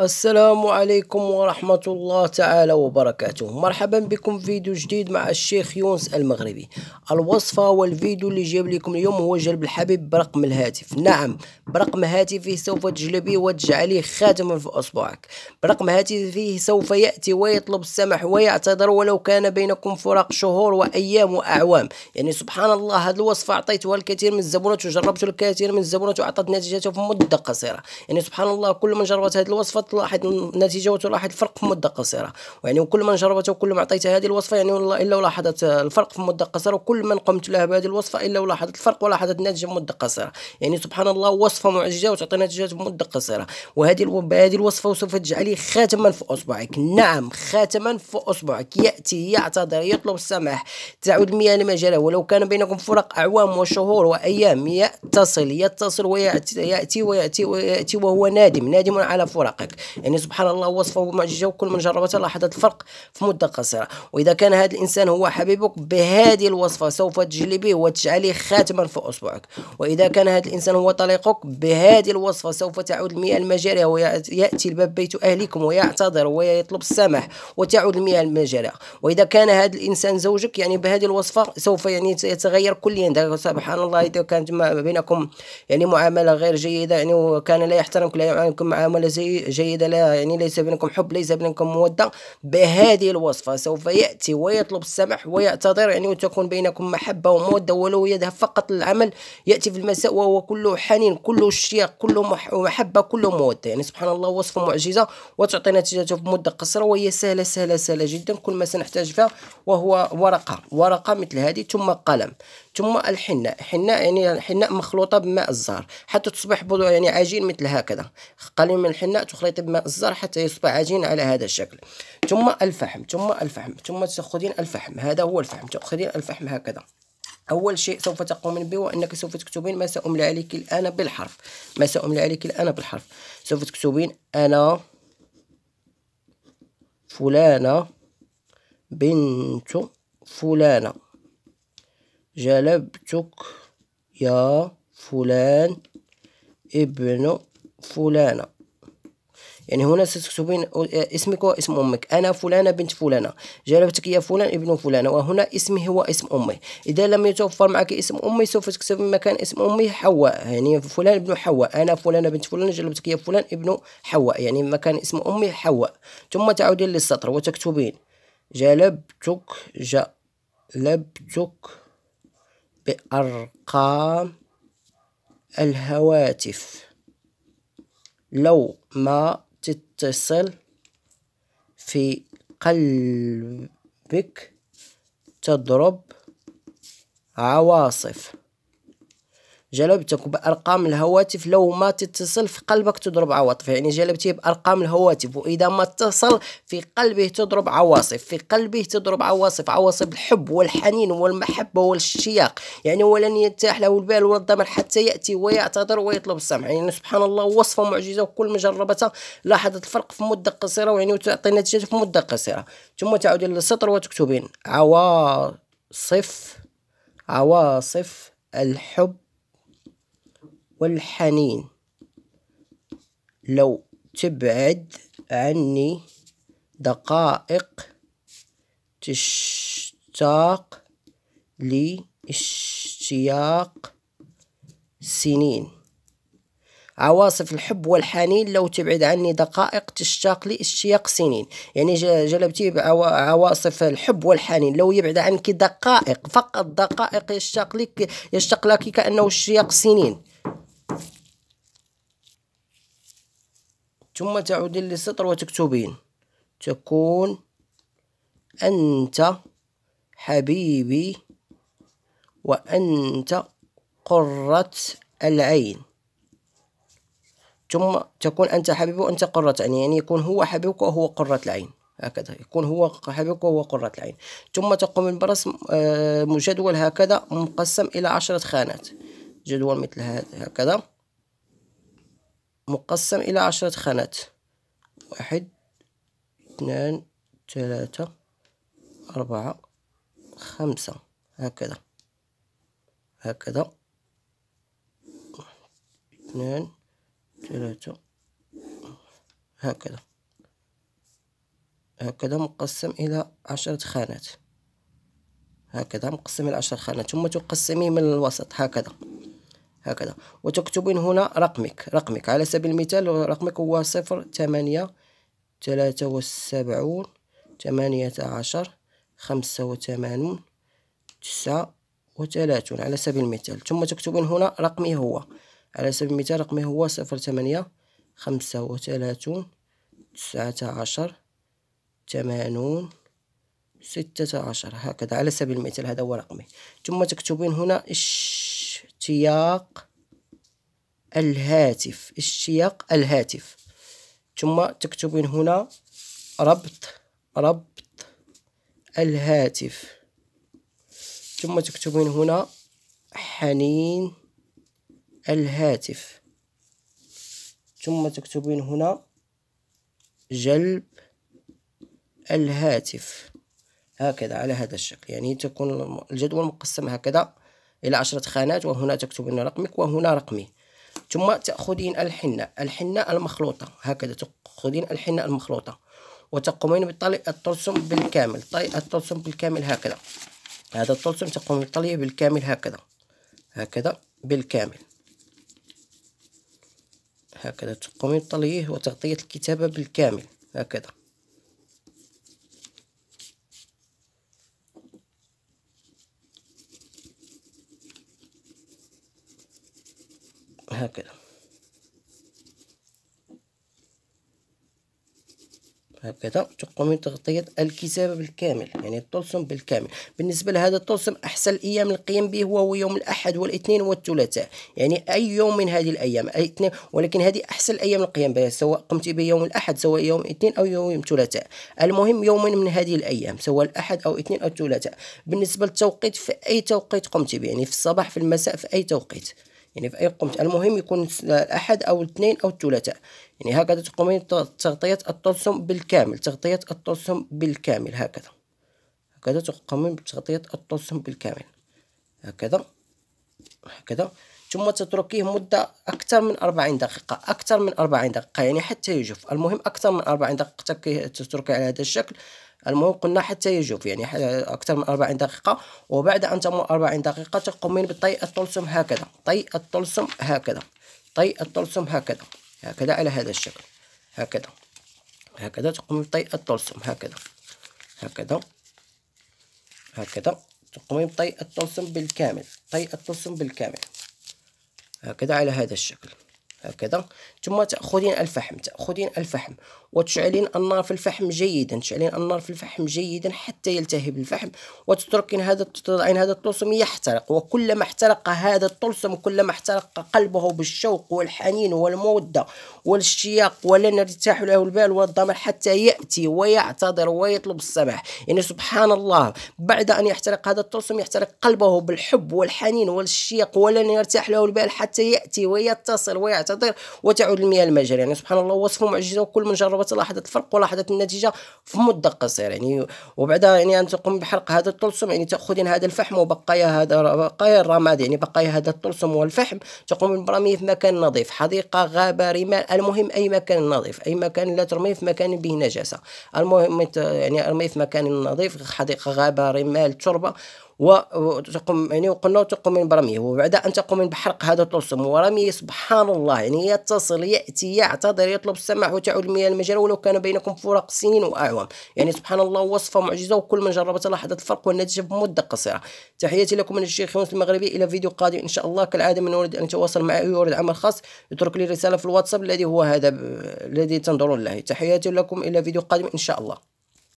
السلام عليكم ورحمة الله تعالى وبركاته مرحبا بكم فيديو جديد مع الشيخ يونس المغربي الوصفة والفيديو اللي جاب لكم اليوم هو جلب الحبيب برقم الهاتف نعم برقم هاتفه سوف تجلبيه وتجعليه خاتما في أصبعك برقم هاتفه سوف يأتي ويطلب السمح ويعتذر ولو كان بينكم فراق شهور وأيام وأعوام يعني سبحان الله هذه الوصفة أعطيتها الكثير من الزبونات وجربت الكثير من الزبونات وأعطت نتيجته في مدة قصيرة يعني سبحان الله كل من جربت هذه الوصفة تلاحظ النتيجه وتلاحظ الفرق في مده قصيره يعني وكل من جربتها وكل من عطيتها هذه الوصفه يعني والله الا ولاحظت الفرق في مده قصيره وكل من قمت لها بهذه الوصفه الا ولاحظت الفرق ولاحظت النتيجه في مده قصيره يعني سبحان الله وصفه معجزه وتعطي نتيجه في مده قصيره وهذه الو... هذه الوصفه سوف تجعلي خاتما في اصبعك نعم خاتما في اصبعك ياتي يعتذر يطلب السماح تعود المياه لمجاله ولو كان بينكم فرق اعوام وشهور وايام يتصل يتصل وياتي وياتي وياتي وهو نادم نادم على فرقك ذلك يعني سبحان الله وصفه ومعجزه وكل من جربته لاحظت الفرق في مده قصيره واذا كان هذا الانسان هو حبيبك بهذه الوصفه سوف تجلبيه وتجعليه خاتما في اصبعك واذا كان هذا الانسان هو طليقك بهذه الوصفه سوف تعود المياه المجاريه وياتي الباب بيت اهلكم ويعتذر ويطلب السماح وتعود المياه المجاريه واذا كان هذا الانسان زوجك يعني بهذه الوصفه سوف يعني يتغير كليا سبحان الله اذا كانت ما بينكم يعني معامله غير جيده يعني وكان لا يحترمك لا يعاملكم معامله جيده جيدة لا يعني ليس بينكم حب ليس بينكم مودة بهذه الوصفة سوف يأتي ويطلب السمح ويعتذر يعني وتكون بينكم محبة ومودة ولو يذهب فقط للعمل يأتي في المساء وهو كله حنين كله اشتياق كله محبة كله مودة يعني سبحان الله وصفة معجزة وتعطي نتيجته في مدة قصيرة وهي سهلة سهلة سهلة جدا كل ما سنحتاج فيها وهو ورقة ورقة مثل هذه ثم قلم ثم الحناء حناء يعني الحناء مخلوطة بماء الزهر حتى تصبح يعني عجين مثل هكذا قليل من الحناء تخلط خائط بماء الزر حتى يصبح عجين على هذا الشكل ثم الفحم ثم الفحم ثم تأخذين الفحم هذا هو الفحم تأخذين الفحم هكذا أول شيء سوف تقومين به وأنك سوف تكتبين ما سأملى عليك الآن بالحرف ما سأملى عليك الآن بالحرف سوف تكتبين أنا فلانة بنت فلانة جلبتك يا فلان ابن فلانة يعني هنا ستكتبين اسمك واسم امك انا فلانه بنت فلانه جلبتك يا فلان ابن فلانه وهنا اسمي هو اسم امي اذا لم يتوفر معك اسم امي سوف تكتبين مكان اسم امي حواء يعني فلان ابن حواء انا فلانه بنت فلانه جلبتك يا فلان ابن حواء يعني مكان اسم امي حواء ثم تعودين للسطر وتكتبين جلبتك جلبتك بأرقام الهواتف لو ما تتصل في قلبك تضرب عواصف جلبتك بأرقام الهواتف لو ما تتصل في قلبك تضرب عواطف يعني جلبتيه بأرقام الهواتف وإذا ما اتصل في قلبه تضرب عواصف في قلبه تضرب عواصف عواصف الحب والحنين والمحبة والاشتياق يعني ولن يتاح له البال ولا الضمير حتى يأتي ويعتذر ويطلب السمع يعني سبحان الله وصفة معجزة وكل ما جربتها لاحظت الفرق في مدة قصيرة ويعني تعطي نتيجة في مدة قصيرة ثم تعود إلى السطر وتكتبين عواصف عواصف الحب والحنين لو تبعد عني دقائق تشتاق لي اشتياق سنين عواصف الحب والحنين لو تبعد عني دقائق تشتاق لي اشتياق سنين يعني جلبتيه بعواصف الحب والحنين لو يبعد عنك دقائق فقط دقائق يشتاق لك يشتاق لك كأنه اشتياق سنين ثم تعودين للسطر وتكتبين تكون أنت حبيبي وأنت قرة العين ثم تكون أنت حبيبي وأنت قرة عين يعني يكون هو حبيبك وهو قرة العين هكذا يكون هو حبيبك وهو قرة العين ثم تقوم برسم آه، جدول هكذا مقسم إلى عشرة خانات جدول مثل هكذا مقسم إلى عشرة خانات واحد اثنان ثلاثة أربعة خمسة هكذا هكذا اثنان ثلاثة هكذا هكذا مقسم إلى عشرة خانات هكذا مقسم إلى عشر خانات ثم تقسميه من الوسط هكذا هكذا وتكتبين هنا رقمك رقمك على سبيل المثال رقمك هو صفر ثمانية ثلاثة وسبعون ثمانية عشر خمسة وثمانون تسعة وثلاثون على سبيل المثال ثم تكتبين هنا رقمي هو على سبيل المثال رقمي هو صفر ثمانية خمسة وثلاثون تسعة عشر ثمانون ستة عشر هكذا على سبيل المثال هذا هو رقمي ثم تكتبين هنا إش اشتياق الهاتف اشتياق الهاتف ثم تكتبين هنا ربط ربط الهاتف ثم تكتبين هنا حنين الهاتف ثم تكتبين هنا جلب الهاتف هكذا على هذا الشكل يعني تكون الجدول مقسم هكذا إلى عشرة خانات وهنا تكتبين رقمك وهنا رقمي ثم تأخذين الحنة الحنة المخلوطة هكذا تأخذين الحنة المخلوطة وتقومين الطلسم بالكامل طي الطلسم بالكامل هكذا هذا الطلسم تقوم بطليه بالكامل هكذا هكذا بالكامل هكذا تقومين بطليه وتغطية الكتابة بالكامل هكذا هكذا هكذا تقومين تغطية الكتابة بالكامل يعني الطلسم بالكامل بالنسبة لهذا الطلسم أحسن الأيام القيام به هو يوم الأحد والاثنين والثلاثاء يعني أي يوم من هذه الأيام أي اثنين ولكن هذه أحسن الأيام القيام بها سواء قمت به يوم الأحد سواء يوم الاثنين أو يوم الثلاثاء المهم يوم من هذه الأيام سواء الأحد أو الاثنين أو الثلاثاء بالنسبة للتوقيت في أي توقيت قمت به يعني في الصباح في المساء في أي توقيت يعني في أي قمت المهم يكون الأحد أو الاثنين أو الثلاثاء يعني هكذا تقومين تغطية الطلسم بالكامل تغطية الطلسم بالكامل هكذا هكذا تقومين بتغطية الطلسم بالكامل هكذا هكذا ثم تتركيه مدة أكثر من 40 دقيقة أكثر من 40 دقيقة يعني حتى يجف المهم أكثر من 40 دقيقة تتركيه على هذا الشكل المهم قلنا حتى يجوف يعني أكثر من 40 دقيقة وبعد أن تمر 40 دقيقة تقومين بطي الطلسم هكذا طي الطلسم هكذا طي الطلسم هكذا هكذا على هذا الشكل هكذا هكذا تقومين بطي الطلسم هكذا هكذا هكذا تقومين بطي الطلسم بالكامل طي الطلسم بالكامل هكذا على هذا الشكل هكذا ثم تاخذين الفحم تاخذين الفحم وتشعلين النار في الفحم جيدا تشعلين النار في الفحم جيدا حتى يلتهب الفحم وتتركين هذا تضعين هذا الطلسم يحترق وكلما احترق هذا الطلسم كلما احترق قلبه بالشوق والحنين والموده والاشتياق ولن يرتاح له البال والضمير حتى ياتي ويعتذر ويطلب السماح يعني سبحان الله بعد ان يحترق هذا الطلسم يحترق قلبه بالحب والحنين والاشتياق ولن يرتاح له البال حتى ياتي ويتصل ويعتذر تطير وتعود المياه المجرى يعني سبحان الله وصفه معجزه وكل من جربت لاحظت الفرق ولاحظت النتيجه في مده قصيره يعني وبعدها يعني ان تقوم بحرق هذا الطلسم يعني تاخذين هذا الفحم وبقايا هذا بقايا الرماد يعني بقايا هذا الطلسم والفحم تقوم برميه في مكان نظيف حديقه غابه رمال المهم اي مكان نظيف اي مكان لا ترميه في مكان به نجاسه المهم يعني ارميه في مكان نظيف حديقه غابه رمال تربه وتقوم يعني وقلنا تقوم من برميه وبعد ان تقوم بحرق هذا الطلسم ورميه سبحان الله يعني يتصل ياتي يعتذر يطلب السماح وتعود المياه المجرى ولو كان بينكم فراق سنين واعوام يعني سبحان الله وصفه معجزه وكل من جربت لاحظت الفرق والنتيجه بمده قصيره تحياتي لكم من الشيخ يونس المغربي الى فيديو قادم ان شاء الله كالعاده من اريد ان يتواصل معي ويريد عمل خاص يترك لي رساله في الواتساب الذي هو هذا الذي تنظرون له تحياتي لكم الى فيديو قادم ان شاء الله